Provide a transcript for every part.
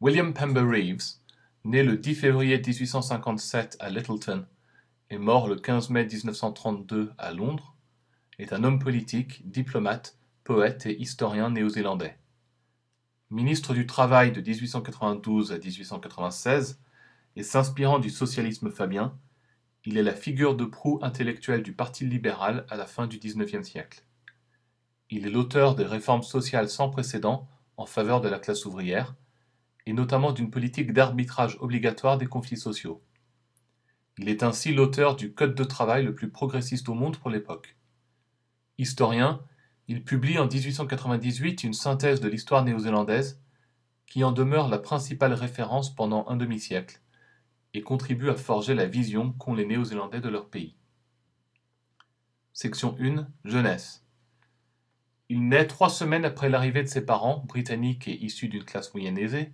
William Pember Reeves, né le 10 février 1857 à Littleton et mort le 15 mai 1932 à Londres, est un homme politique, diplomate, poète et historien néo-zélandais. Ministre du Travail de 1892 à 1896 et s'inspirant du socialisme fabien, il est la figure de proue intellectuelle du Parti libéral à la fin du XIXe siècle. Il est l'auteur des réformes sociales sans précédent en faveur de la classe ouvrière, et notamment d'une politique d'arbitrage obligatoire des conflits sociaux. Il est ainsi l'auteur du Code de travail le plus progressiste au monde pour l'époque. Historien, il publie en 1898 une synthèse de l'histoire néo-zélandaise, qui en demeure la principale référence pendant un demi-siècle, et contribue à forger la vision qu'ont les Néo-Zélandais de leur pays. Section 1 Jeunesse. Il naît trois semaines après l'arrivée de ses parents, britanniques et issus d'une classe moyenne aisée,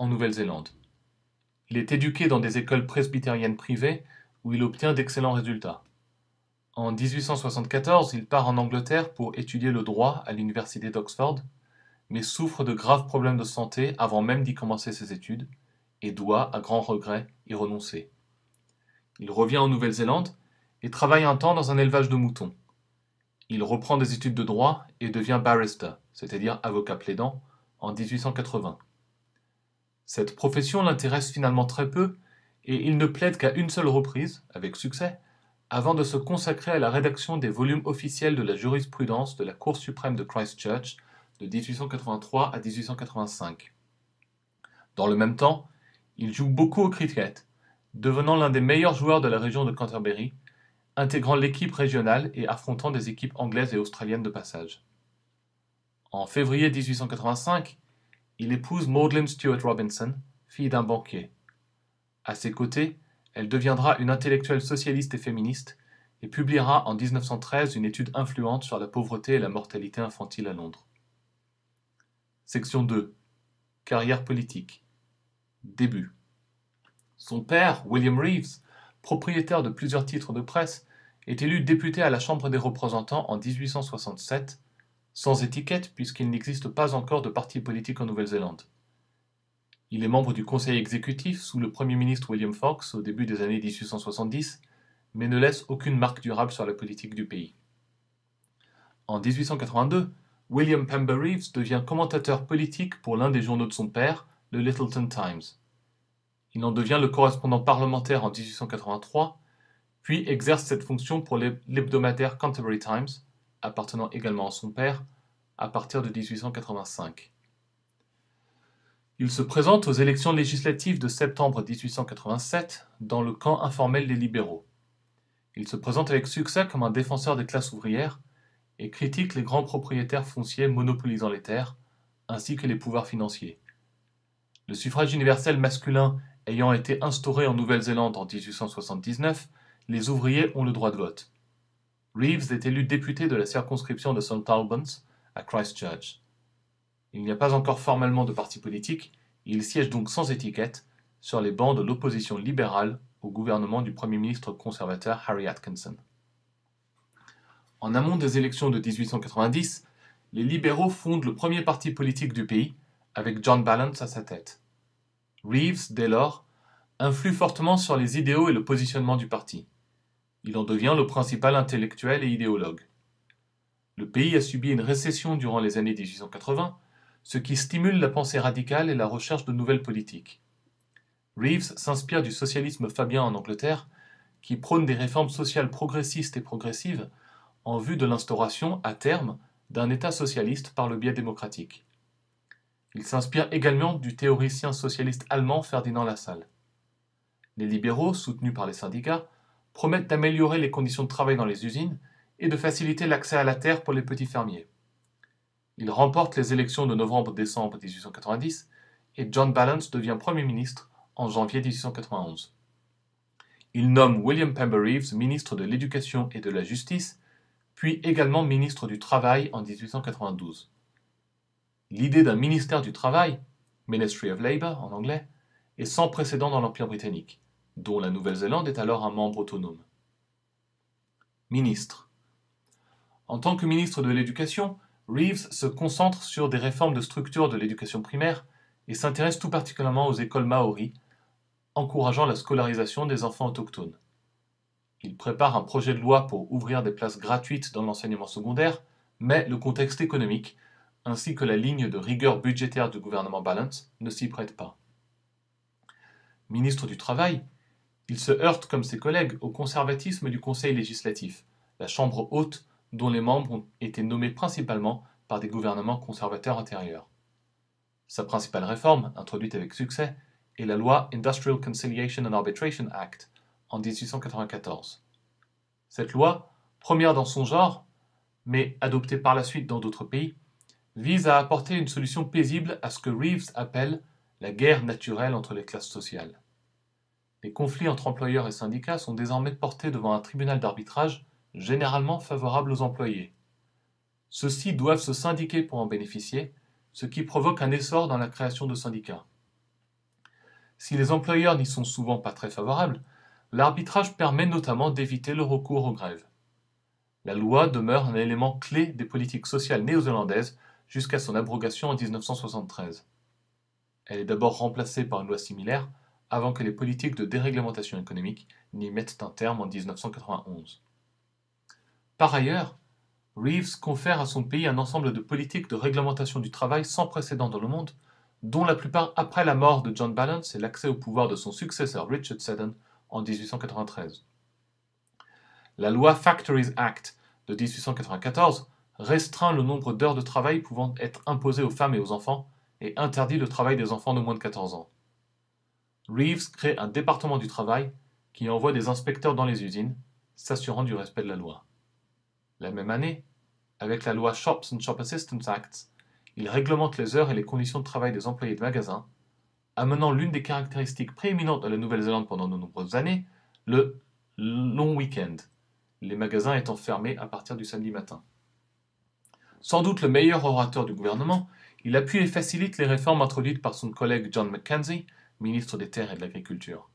en Nouvelle-Zélande. Il est éduqué dans des écoles presbytériennes privées où il obtient d'excellents résultats. En 1874, il part en Angleterre pour étudier le droit à l'université d'Oxford, mais souffre de graves problèmes de santé avant même d'y commencer ses études et doit, à grand regret, y renoncer. Il revient en Nouvelle-Zélande et travaille un temps dans un élevage de moutons. Il reprend des études de droit et devient barrister, c'est-à-dire avocat plaidant, en 1880. Cette profession l'intéresse finalement très peu et il ne plaide qu'à une seule reprise, avec succès, avant de se consacrer à la rédaction des volumes officiels de la jurisprudence de la Cour suprême de Christchurch de 1883 à 1885. Dans le même temps, il joue beaucoup au cricket, devenant l'un des meilleurs joueurs de la région de Canterbury, intégrant l'équipe régionale et affrontant des équipes anglaises et australiennes de passage. En février 1885, il épouse Maudlin Stuart Robinson, fille d'un banquier. À ses côtés, elle deviendra une intellectuelle socialiste et féministe et publiera en 1913 une étude influente sur la pauvreté et la mortalité infantile à Londres. Section 2. Carrière politique. Début. Son père, William Reeves, propriétaire de plusieurs titres de presse, est élu député à la Chambre des représentants en 1867 sans étiquette puisqu'il n'existe pas encore de parti politique en Nouvelle-Zélande. Il est membre du conseil exécutif sous le Premier ministre William Fox au début des années 1870, mais ne laisse aucune marque durable sur la politique du pays. En 1882, William Pember Reeves devient commentateur politique pour l'un des journaux de son père, le Littleton Times. Il en devient le correspondant parlementaire en 1883, puis exerce cette fonction pour l'hebdomadaire Canterbury Times, appartenant également à son père, à partir de 1885. Il se présente aux élections législatives de septembre 1887 dans le camp informel des libéraux. Il se présente avec succès comme un défenseur des classes ouvrières et critique les grands propriétaires fonciers monopolisant les terres, ainsi que les pouvoirs financiers. Le suffrage universel masculin ayant été instauré en Nouvelle-Zélande en 1879, les ouvriers ont le droit de vote. Reeves est élu député de la circonscription de St Albans à Christchurch. Il n'y a pas encore formellement de parti politique, il siège donc sans étiquette sur les bancs de l'opposition libérale au gouvernement du Premier ministre conservateur Harry Atkinson. En amont des élections de 1890, les libéraux fondent le premier parti politique du pays, avec John Balance à sa tête. Reeves, dès lors, influe fortement sur les idéaux et le positionnement du parti. Il en devient le principal intellectuel et idéologue. Le pays a subi une récession durant les années 1880, ce qui stimule la pensée radicale et la recherche de nouvelles politiques. Reeves s'inspire du socialisme fabien en Angleterre, qui prône des réformes sociales progressistes et progressives en vue de l'instauration, à terme, d'un État socialiste par le biais démocratique. Il s'inspire également du théoricien socialiste allemand Ferdinand Lassalle. Les libéraux, soutenus par les syndicats, promettent d'améliorer les conditions de travail dans les usines et de faciliter l'accès à la terre pour les petits fermiers. Il remporte les élections de novembre-décembre 1890 et John Balance devient Premier ministre en janvier 1891. Il nomme William Pember Reeves ministre de l'Éducation et de la Justice, puis également ministre du Travail en 1892. L'idée d'un ministère du Travail, Ministry of Labour en anglais, est sans précédent dans l'Empire britannique dont la Nouvelle-Zélande est alors un membre autonome. Ministre. En tant que ministre de l'Éducation, Reeves se concentre sur des réformes de structure de l'éducation primaire et s'intéresse tout particulièrement aux écoles maoris, encourageant la scolarisation des enfants autochtones. Il prépare un projet de loi pour ouvrir des places gratuites dans l'enseignement secondaire, mais le contexte économique, ainsi que la ligne de rigueur budgétaire du gouvernement Balance, ne s'y prête pas. Ministre du Travail, il se heurte, comme ses collègues, au conservatisme du Conseil législatif, la Chambre haute dont les membres ont été nommés principalement par des gouvernements conservateurs intérieurs. Sa principale réforme, introduite avec succès, est la loi Industrial Conciliation and Arbitration Act en 1894. Cette loi, première dans son genre, mais adoptée par la suite dans d'autres pays, vise à apporter une solution paisible à ce que Reeves appelle la guerre naturelle entre les classes sociales. Les conflits entre employeurs et syndicats sont désormais portés devant un tribunal d'arbitrage, généralement favorable aux employés. Ceux-ci doivent se syndiquer pour en bénéficier, ce qui provoque un essor dans la création de syndicats. Si les employeurs n'y sont souvent pas très favorables, l'arbitrage permet notamment d'éviter le recours aux grèves. La loi demeure un élément clé des politiques sociales néo-zélandaises jusqu'à son abrogation en 1973. Elle est d'abord remplacée par une loi similaire avant que les politiques de déréglementation économique n'y mettent un terme en 1991. Par ailleurs, Reeves confère à son pays un ensemble de politiques de réglementation du travail sans précédent dans le monde, dont la plupart après la mort de John Balance et l'accès au pouvoir de son successeur Richard Seddon en 1893. La loi Factories Act de 1894 restreint le nombre d'heures de travail pouvant être imposées aux femmes et aux enfants et interdit le travail des enfants de moins de 14 ans. Reeves crée un département du travail qui envoie des inspecteurs dans les usines, s'assurant du respect de la loi. La même année, avec la loi Shops and Shop Assistance Act, il réglemente les heures et les conditions de travail des employés de magasins, amenant l'une des caractéristiques prééminentes de la Nouvelle-Zélande pendant de nombreuses années, le long week-end, les magasins étant fermés à partir du samedi matin. Sans doute le meilleur orateur du gouvernement, il appuie et facilite les réformes introduites par son collègue John McKenzie, ministre des Terres et de l'Agriculture.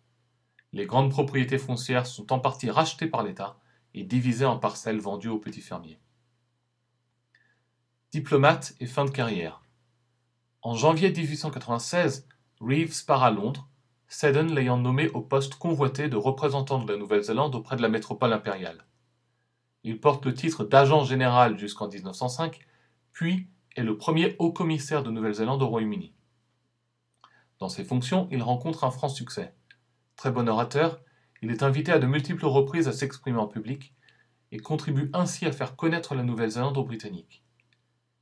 Les grandes propriétés foncières sont en partie rachetées par l'État et divisées en parcelles vendues aux petits fermiers. Diplomate et fin de carrière. En janvier 1896, Reeves part à Londres, Seddon l'ayant nommé au poste convoité de représentant de la Nouvelle-Zélande auprès de la métropole impériale. Il porte le titre d'agent général jusqu'en 1905, puis est le premier haut-commissaire de Nouvelle-Zélande au Royaume-Uni. Dans ses fonctions, il rencontre un franc succès. Très bon orateur, il est invité à de multiples reprises à s'exprimer en public et contribue ainsi à faire connaître la Nouvelle-Zélande aux Britanniques.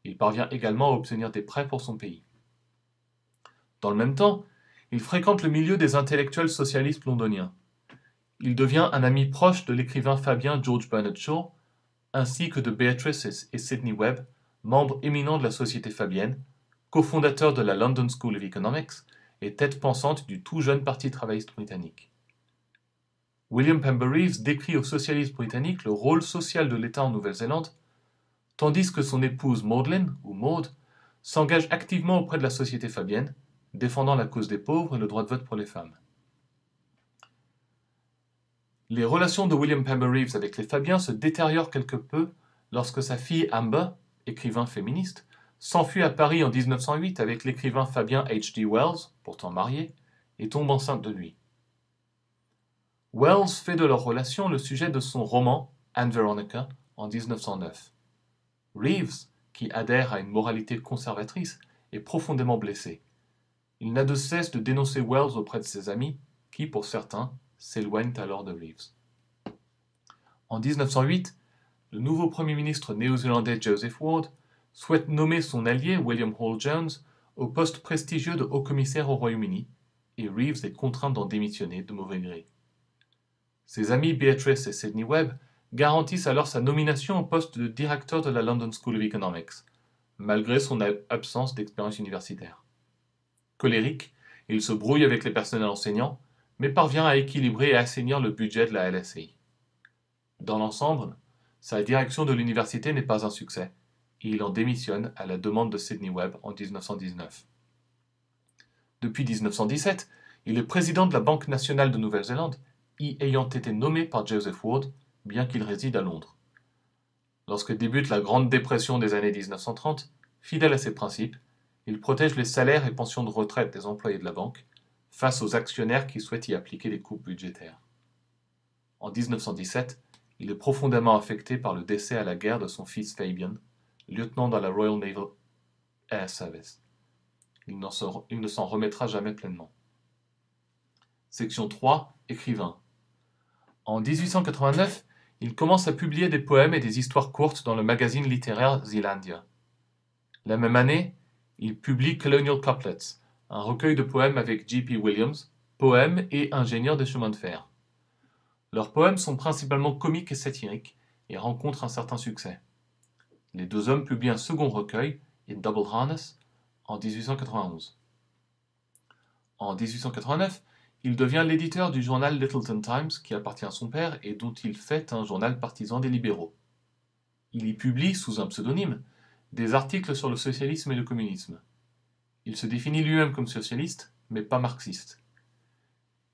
Il parvient également à obtenir des prêts pour son pays. Dans le même temps, il fréquente le milieu des intellectuels socialistes londoniens. Il devient un ami proche de l'écrivain fabien George Bernard Shaw, ainsi que de Beatrice et Sidney Webb, membres éminents de la Société fabienne, cofondateurs de la London School of Economics et tête pensante du tout jeune Parti travailliste britannique. William Pember Reeves décrit au socialistes britannique le rôle social de l'État en Nouvelle-Zélande, tandis que son épouse Maudlin, ou Maud, s'engage activement auprès de la société fabienne, défendant la cause des pauvres et le droit de vote pour les femmes. Les relations de William Pember Reeves avec les Fabiens se détériorent quelque peu lorsque sa fille Amber, écrivain féministe, s'enfuit à Paris en 1908 avec l'écrivain Fabien H.D. Wells, pourtant marié, et tombe enceinte de lui. Wells fait de leur relation le sujet de son roman Anne Veronica en 1909. Reeves, qui adhère à une moralité conservatrice, est profondément blessé. Il n'a de cesse de dénoncer Wells auprès de ses amis, qui, pour certains, s'éloignent alors de Reeves. En 1908, le nouveau Premier ministre néo-zélandais Joseph Ward souhaite nommer son allié William Hall Jones au poste prestigieux de haut-commissaire au Royaume-Uni, et Reeves est contraint d'en démissionner de mauvais gré. Ses amis Beatrice et Sidney Webb garantissent alors sa nomination au poste de directeur de la London School of Economics, malgré son absence d'expérience universitaire. Colérique, il se brouille avec les personnels enseignants, mais parvient à équilibrer et assainir le budget de la LSI. Dans l'ensemble, sa direction de l'université n'est pas un succès, il en démissionne à la demande de Sidney Webb en 1919. Depuis 1917, il est président de la Banque nationale de Nouvelle-Zélande, y ayant été nommé par Joseph Ward, bien qu'il réside à Londres. Lorsque débute la Grande Dépression des années 1930, fidèle à ses principes, il protège les salaires et pensions de retraite des employés de la banque face aux actionnaires qui souhaitent y appliquer des coupes budgétaires. En 1917, il est profondément affecté par le décès à la guerre de son fils Fabian, lieutenant dans la Royal Naval Air Service. Il, ne s'en remettra jamais pleinement. Section 3. Écrivain. En 1889, il commence à publier des poèmes et des histoires courtes dans le magazine littéraire Zealandia. La même année, il publie Colonial Couplets, un recueil de poèmes avec J.P. Williams, poème et ingénieur des chemins de fer. Leurs poèmes sont principalement comiques et satiriques et rencontrent un certain succès les deux hommes publient un second recueil, In Double Harness, en 1891. En 1889, il devient l'éditeur du journal Littleton Times qui appartient à son père et dont il fait un journal partisan des libéraux. Il y publie, sous un pseudonyme, des articles sur le socialisme et le communisme. Il se définit lui-même comme socialiste, mais pas marxiste.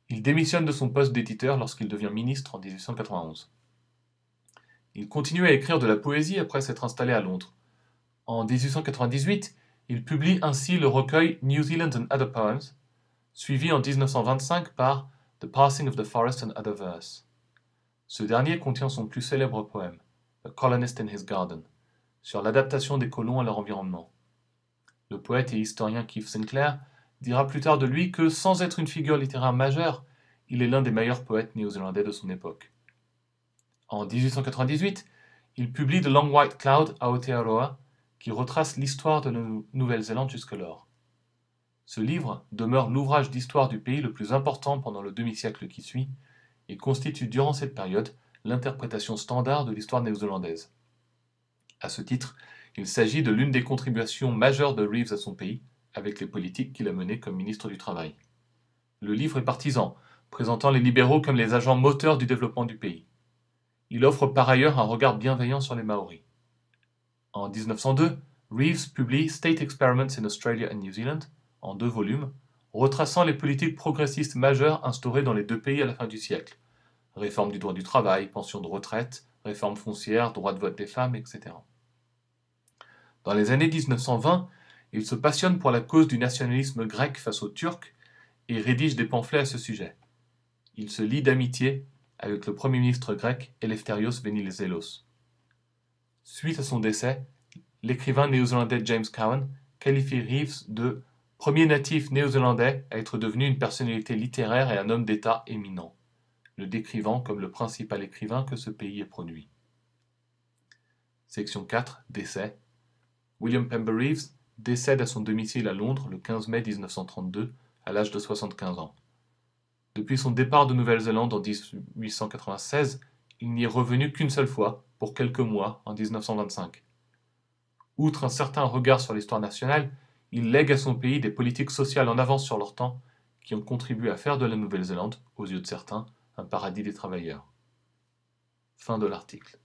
Il démissionne de son poste d'éditeur lorsqu'il devient ministre en 1891. Il continue à écrire de la poésie après s'être installé à Londres. En 1898, il publie ainsi le recueil New Zealand and Other Poems, suivi en 1925 par The Passing of the Forest and Other Verse. Ce dernier contient son plus célèbre poème, The Colonist in His Garden, sur l'adaptation des colons à leur environnement. Le poète et historien Keith Sinclair dira plus tard de lui que, sans être une figure littéraire majeure, il est l'un des meilleurs poètes néo-zélandais de son époque. En 1898, il publie The Long White Cloud à Aotearoa, qui retrace l'histoire de la Nouvelle-Zélande jusque-lors. Ce livre demeure l'ouvrage d'histoire du pays le plus important pendant le demi-siècle qui suit et constitue durant cette période l'interprétation standard de l'histoire néo-zélandaise. À ce titre, il s'agit de l'une des contributions majeures de Reeves à son pays, avec les politiques qu'il a menées comme ministre du Travail. Le livre est partisan, présentant les libéraux comme les agents moteurs du développement du pays. Il offre par ailleurs un regard bienveillant sur les Maoris. En 1902, Reeves publie State Experiments in Australia and New Zealand en deux volumes, retraçant les politiques progressistes majeures instaurées dans les deux pays à la fin du siècle. Réforme du droit du travail, pension de retraite, réforme foncière, droit de vote des femmes, etc. Dans les années 1920, il se passionne pour la cause du nationalisme grec face aux Turcs et rédige des pamphlets à ce sujet. Il se lie d'amitié avec le premier ministre grec Eleftherios Venizelos. Suite à son décès, l'écrivain néo-zélandais James Cowan qualifie Reeves de premier natif néo-zélandais à être devenu une personnalité littéraire et un homme d'État éminent, le décrivant comme le principal écrivain que ce pays ait produit. Section 4 Décès William Pember Reeves décède à son domicile à Londres le 15 mai 1932 à l'âge de 75 ans son départ de Nouvelle-Zélande en 1896, il n'y est revenu qu'une seule fois, pour quelques mois, en 1925. Outre un certain regard sur l'histoire nationale, il lègue à son pays des politiques sociales en avance sur leur temps qui ont contribué à faire de la Nouvelle-Zélande, aux yeux de certains, un paradis des travailleurs. Fin de l'article.